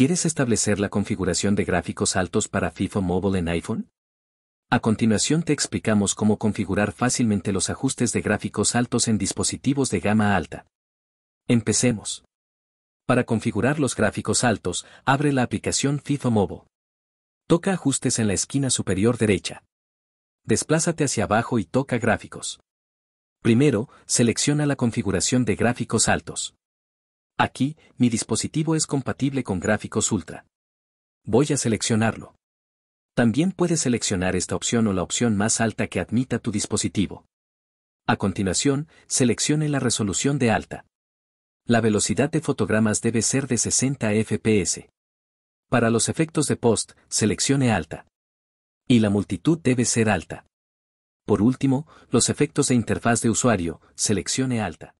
¿Quieres establecer la configuración de gráficos altos para FIFA Mobile en iPhone? A continuación te explicamos cómo configurar fácilmente los ajustes de gráficos altos en dispositivos de gama alta. Empecemos. Para configurar los gráficos altos, abre la aplicación FIFA Mobile. Toca ajustes en la esquina superior derecha. Desplázate hacia abajo y toca gráficos. Primero, selecciona la configuración de gráficos altos. Aquí, mi dispositivo es compatible con gráficos ultra. Voy a seleccionarlo. También puedes seleccionar esta opción o la opción más alta que admita tu dispositivo. A continuación, seleccione la resolución de alta. La velocidad de fotogramas debe ser de 60 fps. Para los efectos de post, seleccione alta. Y la multitud debe ser alta. Por último, los efectos de interfaz de usuario, seleccione alta.